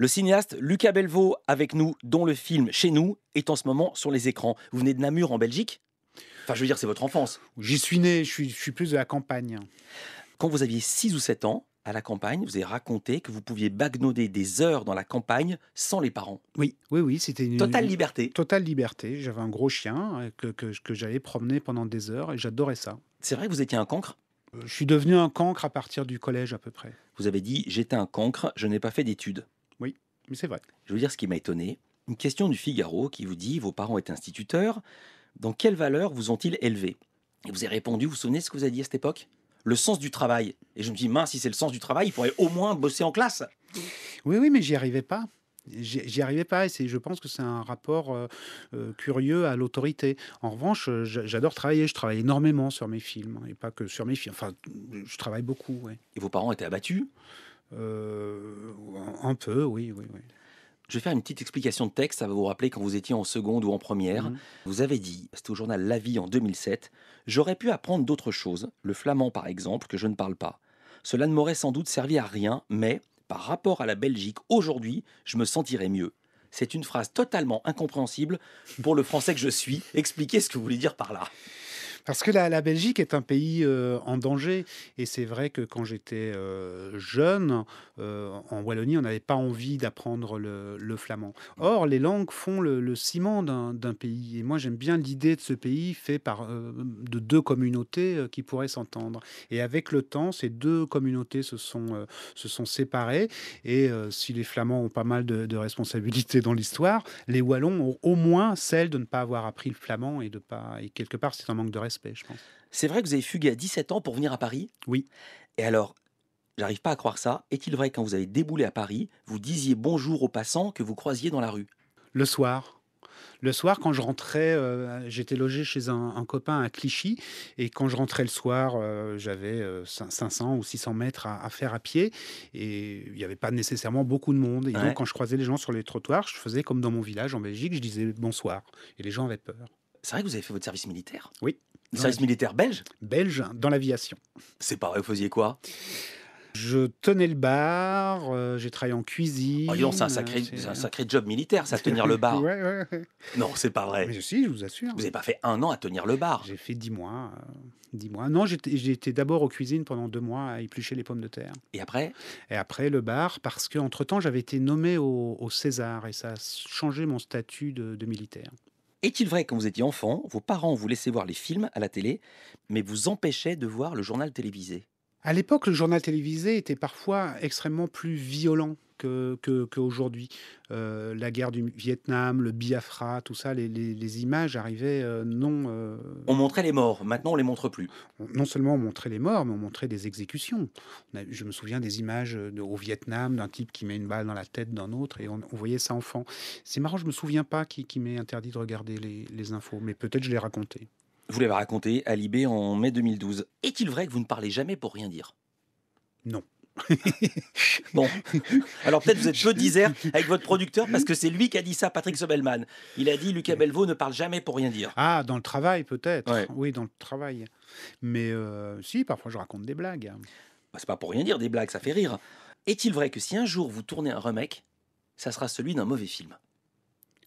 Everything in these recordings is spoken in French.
Le cinéaste Lucas Belvaux avec nous, dont le film Chez nous est en ce moment sur les écrans. Vous venez de Namur en Belgique Enfin, je veux dire, c'est votre enfance. J'y suis né, je suis, plus de la campagne. Quand vous aviez 6 ou 7 ans, à la campagne, vous avez raconté que vous pouviez bagnoder des heures dans la campagne sans les parents. Oui, oui, oui, c'était une totale liberté. Totale liberté. J'avais un gros chien euh, que, que j'allais promener pendant des heures et j'adorais ça. C'est vrai que vous étiez un cancre euh, Je suis devenu un cancre à partir du collège à peu près. Vous avez dit j'étais un cancre, je n'ai pas fait d'études. Mais c'est vrai. Je veux dire ce qui m'a étonné. Une question du Figaro qui vous dit Vos parents étaient instituteurs, dans quelles valeurs vous ont-ils élevé Et vous avez répondu Vous vous souvenez ce que vous avez dit à cette époque le sens du travail. Et je me dis, mince, si c'est le sens du travail, il faudrait au moins bosser en classe. Oui, oui, mais j'y arrivais pas. J'y arrivais pas, et je pense que c'est un rapport euh, euh, curieux à l'autorité. En revanche, euh, j'adore travailler, je travaille énormément sur mes films, et pas que sur mes films. Enfin, je travaille beaucoup. Et vos parents étaient abattus euh, un peu, oui, oui, oui. Je vais faire une petite explication de texte, ça va vous rappeler quand vous étiez en seconde ou en première. Mhm. Vous avez dit, c'était au journal La Vie en 2007, J'aurais pu apprendre d'autres choses, le flamand par exemple, que je ne parle pas. Cela ne m'aurait sans doute servi à rien, mais par rapport à la Belgique aujourd'hui, je me sentirais mieux. C'est une phrase totalement incompréhensible pour le français que je suis. Expliquez ce que vous voulez dire par là. Parce que la, Belgique est un pays euh, en danger. Et c'est vrai que quand j'étais euh, jeune, euh, en Wallonie, on n'avait pas envie d'apprendre le, flamand. Or, les langues font le, ciment d'un pays. Et moi, j'aime bien l'idée de ce pays fait par de deux communautés qui pourraient s'entendre. Et avec le temps, ces deux communautés se sont, se sont séparées. Et si les Flamands ont pas mal de, de responsabilités dans l'histoire, les Wallons ont au moins celle de ne pas avoir appris le flamand et de pas. Et quelque part, c'est un manque de respect c'est vrai que vous avez fugué à 17 ans pour venir à Paris Oui. Et alors, j'arrive pas à croire ça. Est-il vrai que quand vous avez déboulé à Paris, vous disiez bonjour aux passants que vous croisiez dans la rue Le soir. Le soir, quand je rentrais, euh, j'étais logé chez un, copain à Clichy. Et quand je rentrais le soir, euh, j'avais 500 euh, ou 600 mètres à, faire à pied. Et il n'y avait pas nécessairement beaucoup de monde. Et donc, quand je croisais les gens sur les trottoirs, je faisais comme dans mon village en Belgique, je disais bonsoir. Et les gens avaient peur. C'est vrai que vous avez fait votre service militaire Oui. service militaire belge Belge, dans l'aviation. C'est pas vrai, vous faisiez quoi je tenais le bar, euh, j'ai travaillé en cuisine. Oh, c'est un, sacré, un sacré job militaire, ça, tenir le bar. ouais, ouais, Non, c'est pas vrai. Mais si, je vous assure. Vous n'avez pas fait un an à tenir le bar J'ai fait dix mois. Non, euh, dix mois. Non, j'étais d'abord aux cuisines pendant deux mois à éplucher les pommes de terre. Et après Et après, le bar, parce qu'entre-temps, j'avais été nommé au, César et ça a changé mon statut de, de militaire. Est-il vrai quand vous étiez enfant, vos parents vous laissaient voir les films à la télé, mais vous empêchaient de voir le journal télévisé à l'époque, le journal télévisé était parfois extrêmement plus violent qu'aujourd'hui. Que, euh, la guerre du Vietnam, le Biafra, tout ça, les, images arrivaient euh, non... Euh, on montrait les morts, maintenant on les montre plus. Non seulement on montrait les morts, mais on montrait des exécutions. je me souviens des images au Vietnam d'un type qui met une balle dans la tête d'un autre et on, voyait ça enfant. C'est marrant, je ne me souviens pas qui, qui m'est interdit de regarder les, les infos, mais peut-être je les raconté. Vous l'avez raconté à Libé en mai 2012. Est-il vrai que vous ne parlez jamais pour rien dire Non. bon, alors peut-être vous êtes peu disert avec votre producteur parce que c'est lui qui a dit ça, Patrick Sobelman. Il a dit Lucas Belvaux ne parle jamais pour rien dire. Ah, dans le travail peut-être. Oui, dans le travail. Mais euh, si, parfois je raconte des blagues. Bah, c'est pas pour rien dire des blagues, ça fait rire. Est-il vrai que si un jour vous tournez un remake, ça sera celui d'un mauvais film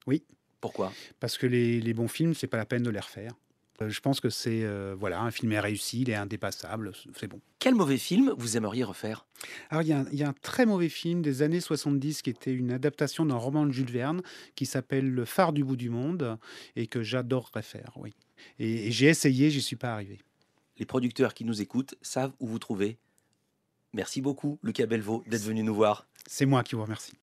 Oui. Pourquoi Parce que les, bons films, c'est pas la peine de les refaire. Euh, je pense que c'est euh, voilà, un film est réussi, il est indépassable, c'est bon. Quel mauvais film vous aimeriez refaire Alors, il y, a un très mauvais film des années 70 qui était une adaptation d'un roman de Jules Verne qui s'appelle Le phare du bout du monde et que j'adorerais faire, oui. Et, j'ai essayé, j'y suis pas arrivé. Les producteurs qui nous écoutent savent où vous trouvez. Merci beaucoup, Lucas Belvaux, d'être venu nous voir. C'est moi qui vous remercie.